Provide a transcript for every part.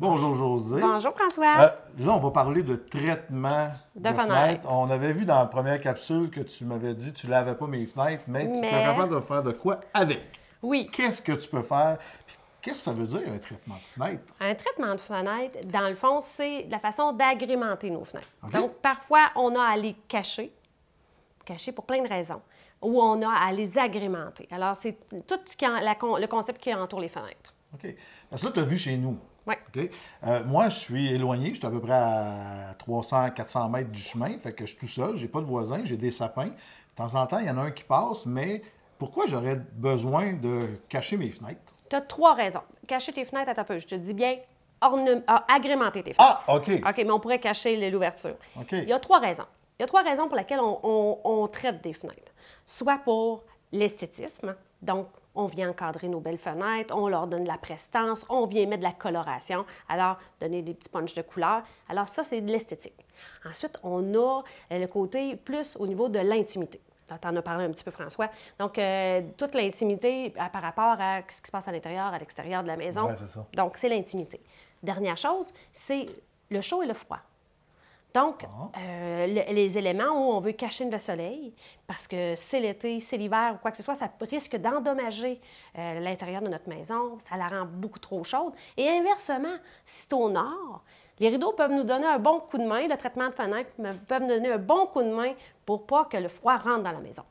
Bonjour José. Bonjour François. Euh, là, on va parler de traitement de, fenêtres. On avait vu dans la première capsule que tu m'avais dit que tu ne lavais pas mes fenêtres, mais, tu es capable de faire de quoi avec? Oui. Qu'est-ce que tu peux faire? Qu'est-ce que ça veut dire un traitement de fenêtre? Un traitement de fenêtre, dans le fond, c'est la façon d'agrémenter nos fenêtres. Donc, parfois, on a à les cacher, cacher pour plein de raisons, ou on a à les agrémenter. Alors, c'est tout ce qui le concept qui entoure les fenêtres. OK. Parce que là, tu as vu chez nous, oui. Euh, moi, je suis éloigné. Je suis à peu près à 300-400 mètres du chemin. Fait que je suis tout seul. J'ai pas de voisins. J'ai des sapins. De temps en temps, il y en a un qui passe, mais pourquoi j'aurais besoin de cacher mes fenêtres? Tu as trois raisons. Cacher tes fenêtres à ta peu. Je te dis bien ah, agrémenter tes fenêtres. Ah, OK. OK, mais on pourrait cacher l'ouverture. OK. Il y a trois raisons. Il y a trois raisons pour lesquelles on, on traite des fenêtres. Soit pour l'esthétisme, donc on vient encadrer nos belles fenêtres, on leur donne de la prestance, on vient mettre de la coloration, alors donner des petits punches de couleur. Alors ça, c'est de l'esthétique. Ensuite, on a euh, le côté plus au niveau de l'intimité. Là, tu en as parlé un petit peu, François. Donc, euh, toute l'intimité euh, par rapport à ce qui se passe à l'intérieur, à l'extérieur de la maison. ça. Donc, c'est l'intimité. Dernière chose, c'est le chaud et le froid. Donc, ah. euh, les éléments où on veut cacher le soleil, parce que c'est l'été, c'est l'hiver ou quoi que ce soit, ça risque d'endommager euh, l'intérieur de notre maison, ça la rend beaucoup trop chaude. Et inversement, si c'est au nord, les rideaux peuvent nous donner un bon coup de main, le traitement de fenêtre peuvent nous donner un bon coup de main pour pas que le froid rentre dans la maison.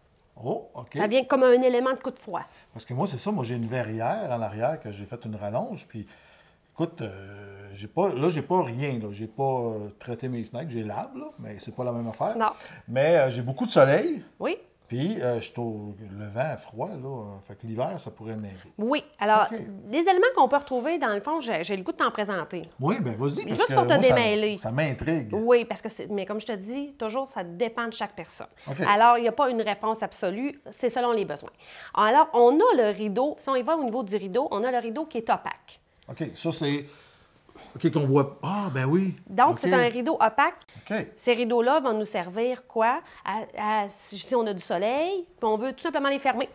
Oh, OK. Ça vient comme un élément de coup de froid. Parce que moi, c'est ça, moi j'ai une verrière en arrière que j'ai fait une rallonge, puis Écoute, euh, là, j'ai pas, pas rien. Je n'ai pas traité mes fenêtres. J'ai l'arbre, là, mais c'est pas la même affaire. Non. Mais euh, j'ai beaucoup de soleil. Oui. Puis, euh, je le vent froid, là. Fait que l'hiver, ça pourrait m'aider. Oui. Alors, les éléments qu'on peut retrouver, dans le fond, j'ai, le goût de t'en présenter. Oui, bien, vas-y. Parce Juste pour te démêler. Ça, m'intrigue. Oui, parce que, mais comme je te dis, toujours, ça dépend de chaque personne. Alors, il n'y a pas une réponse absolue. C'est selon les besoins. Alors, on a le rideau. Si on y va au niveau du rideau, on a le rideau qui est opaque. OK, ça, c'est. OK, qu'on voit. Ah, ben oui. Donc, c'est un rideau opaque. OK. Ces rideaux-là vont nous servir quoi? si on a du soleil, on veut tout simplement les fermer.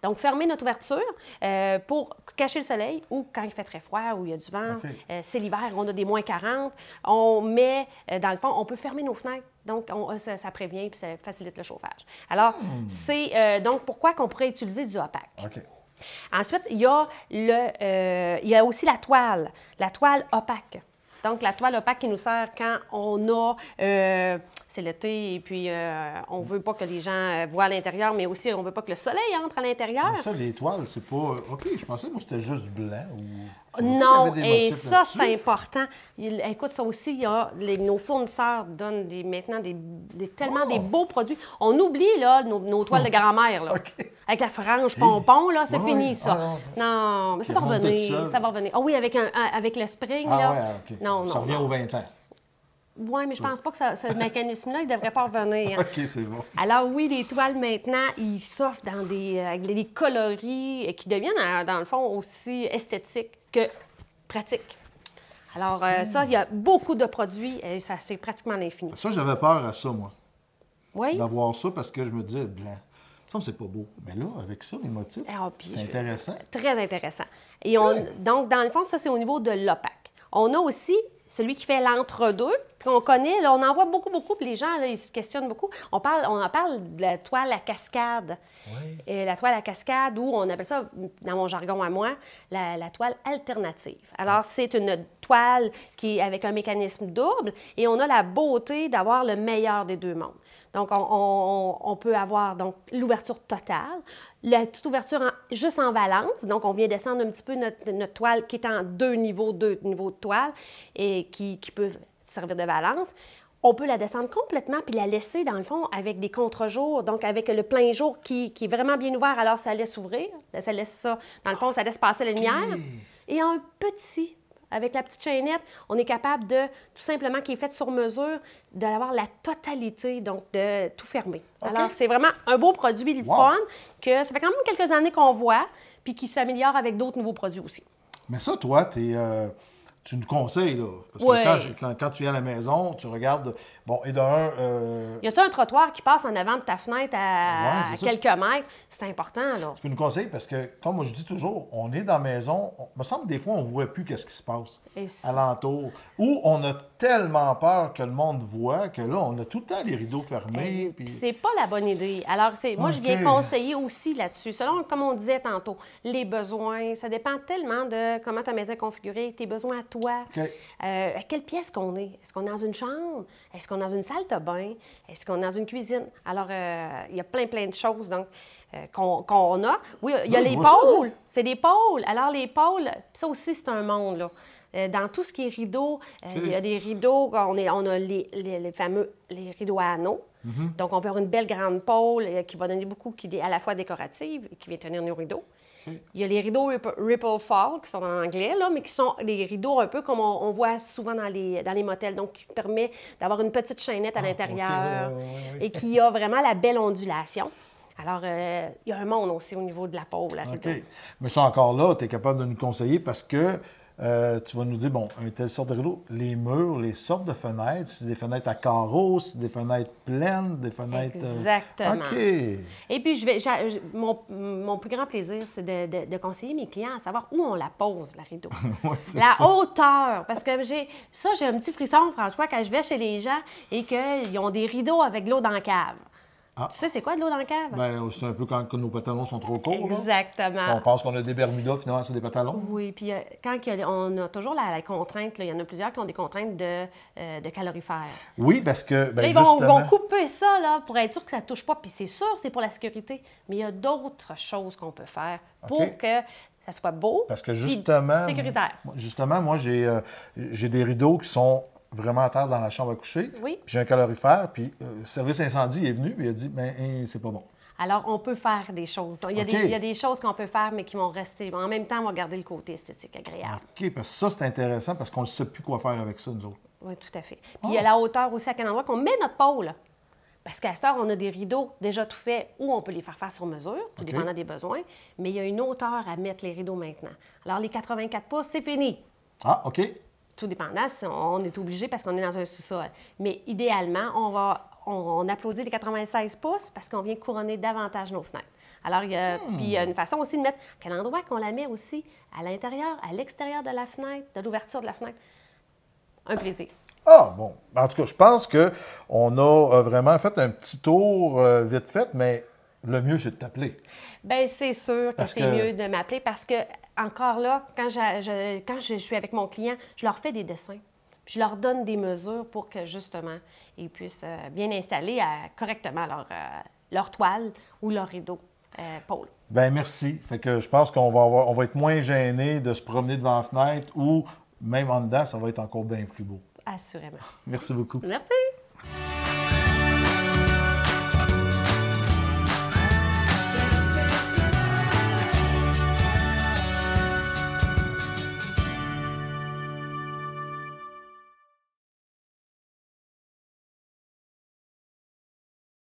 Donc, fermer notre ouverture euh, pour cacher le soleil ou quand il fait très froid ou il y a du vent. Euh, c'est l'hiver, on a des moins 40. On met, euh, dans le fond, on peut fermer nos fenêtres. Donc, ça, prévient et ça facilite le chauffage. Alors, hmm. c'est donc pourquoi qu'on pourrait utiliser du opaque. Ensuite, il y, a le, euh, il y a aussi la toile, la toile opaque. Donc, la toile opaque qui nous sert quand on a, euh, c'est l'été, et puis on euh, on veut pas que les gens voient à l'intérieur, mais aussi on ne veut pas que le soleil entre à l'intérieur. Ça, les toiles, c'est pas. OK, je pensais, que c'était juste blanc ou. Non, et ça, c'est important. Écoute, ça aussi, nos fournisseurs donnent maintenant des... tellement de beaux produits. On oublie, nos, toiles oh. de grand-mère, OK avec la frange pompon, là, c'est fini, ça. Ah, non. mais ça va revenir. Ça va revenir. Ah oui, avec, un, avec le spring, ah, là. Ouais, ça revient aux 20 ans. Oui, mais je pense pas que ce mécanisme-là, il devrait pas revenir. OK, c'est bon. Alors oui, les toiles, maintenant, ils s'offrent dans des, euh, avec des coloris euh, qui deviennent, euh, dans le fond, aussi esthétiques que pratiques. Alors ça, il y a beaucoup de produits et ça, c'est pratiquement l'infini. Ça, j'avais peur à ça, moi. Oui? D'avoir ça parce que je me disais, blanc, ça, c'est pas beau. Mais là, avec ça, les motifs, ah, c'est intéressant. Très intéressant. Et on... Donc, dans le fond, ça, c'est au niveau de l'opaque. On a aussi celui qui fait l'entre-deux, on connaît, on en voit beaucoup, beaucoup, puis les gens, ils se questionnent beaucoup. On, parle, on en parle de la toile à cascade. Et euh, la toile à cascade, ou on appelle ça, dans mon jargon à moi, la, toile alternative. Alors, c'est une toile qui avec un mécanisme double, et on a la beauté d'avoir le meilleur des deux mondes. Donc, on, peut avoir donc l'ouverture totale, la toute ouverture juste en valence. Donc, on vient descendre un petit peu notre, toile qui est en deux niveaux, deux niveaux de toile, et qui, peuvent peut servir de balance, on peut la descendre complètement puis la laisser, dans le fond, avec des contre-jours, donc avec le plein jour qui, est vraiment bien ouvert, alors ça laisse ouvrir, ça laisse ça, dans le fond, ça laisse passer la lumière. Et un petit, avec la petite chaînette, on est capable de, tout simplement, qui est faite sur mesure, d'avoir la totalité, donc de tout fermer. Alors, c'est vraiment un beau produit, le que ça fait quand même quelques années qu'on voit, puis qui s'améliore avec d'autres nouveaux produits aussi. Mais ça, toi, tu es... Euh, tu nous conseilles, là. Parce que quand, quand, tu es à la maison, tu regardes Bon, et d'un. Euh, y a t un trottoir qui passe en avant de ta fenêtre à, quelques mètres? C'est important, là. Tu peux nous conseiller parce que, comme je dis toujours, on est dans la maison. Il me semble que des fois, on ne voit plus qu'est-ce qui se passe alentour. Ou on a tellement peur que le monde voit que là, on a tout le temps les rideaux fermés. Eh, puis... C'est pas la bonne idée. Alors, moi, je viens conseiller aussi là-dessus. Selon, comme on disait tantôt, les besoins, ça dépend tellement de comment ta maison est configurée, tes besoins à toi, euh, à quelle pièce qu'on est. Est-ce qu'on est dans une chambre? Est-ce qu'on est dans une salle de bain? Est-ce qu'on est dans une cuisine? Alors, euh, il y a plein, plein de choses donc, euh, qu'on, a. Oui, il y a les pôles. C'est des pôles. Alors, les pôles, ça aussi, c'est un monde. Euh, dans tout ce qui est rideaux, il y a des rideaux, on, est, on a les, fameux les rideaux à anneaux. Mm-hmm. Donc, on va avoir une belle grande pôle qui va donner beaucoup, qui est à la fois décorative et qui vient tenir nos rideaux. Il y a les rideaux Ripple, Fall, qui sont en anglais, là, mais qui sont les rideaux un peu comme on, voit souvent dans les, dans les motels, donc qui permet d'avoir une petite chaînette à ah, l'intérieur et qui a vraiment la belle ondulation. Alors, euh, il y a un monde aussi au niveau de la peau. Là, Mais ça, encore là, tu es capable de nous conseiller parce que euh, tu vas nous dire, bon, un tel sorte de rideau, les murs, les sortes de fenêtres, c'est des fenêtres à carreaux, c'est des fenêtres pleines, des fenêtres... Euh, Exactement. OK. Et puis, je vais, mon, mon, plus grand plaisir, c'est de, conseiller mes clients à savoir où on la pose, la rideau. la hauteur, parce que j'ai ça, j'ai un petit frisson, François, quand je vais chez les gens et qu'ils ont des rideaux avec l'eau dans la cave. Ah. Tu sais, c'est quoi de l'eau dans la cave? Ben, c'est un peu quand, nos pantalons sont trop courts. Exactement. On pense qu'on a des Bermudas, finalement, c'est des pantalons. Oui, puis euh, quand on a toujours la, contrainte, il y en a plusieurs qui ont des contraintes de, euh, calorifères. Oui, parce que. Ben, ils vont, couper ça là, pour être sûr que ça ne touche pas. Puis c'est sûr, c'est pour la sécurité. Mais il y a d'autres choses qu'on peut faire pour que ça soit beau. Parce que justement. Sécuritaire. Justement, moi, euh, j'ai des rideaux qui sont vraiment à terre dans la chambre à coucher. Oui. Puis j'ai un calorifère, puis euh, le service incendie est venu, et il a dit, mais ben, hein, c'est pas bon. Alors, on peut faire des choses. Il y a, des, choses qu'on peut faire, mais qui vont rester. En même temps, on va garder le côté esthétique agréable. OK, parce que ça, c'est intéressant parce qu'on ne sait plus quoi faire avec ça, nous autres. Oui, tout à fait. Puis il y a la hauteur aussi à quel endroit qu'on met notre pôle. Parce qu'à cette heure, on a des rideaux déjà tout faits ou on peut les faire faire sur mesure, tout dépendant des besoins. Mais il y a une hauteur à mettre les rideaux maintenant. Alors, les 84 pouces, c'est fini. Ah, OK tout dépendant, on est obligé parce qu'on est dans un sous-sol. Mais idéalement, on va on, applaudit les 96 pouces parce qu'on vient couronner davantage nos fenêtres. Alors, il y a, hmm. puis il y a une façon aussi de mettre quel endroit qu'on la met aussi, à l'intérieur, à l'extérieur de la fenêtre, de l'ouverture de la fenêtre. Un plaisir. Ah, bon. En tout cas, je pense qu'on a euh, vraiment fait un petit tour euh, vite fait, mais le mieux, c'est de t'appeler. Bien, c'est sûr que c'est mieux de m'appeler parce que, encore là, quand, je, quand je suis avec mon client, je leur fais des dessins. Je leur donne des mesures pour que, justement, ils puissent euh, bien installer euh, correctement leur, euh, leur toile ou leur rideau. Paul. Ben merci. Fait que je pense qu'on va on va être moins gêné de se promener devant la fenêtre ou même en dedans, ça va être encore bien plus beau. Assurément. Merci beaucoup. Merci.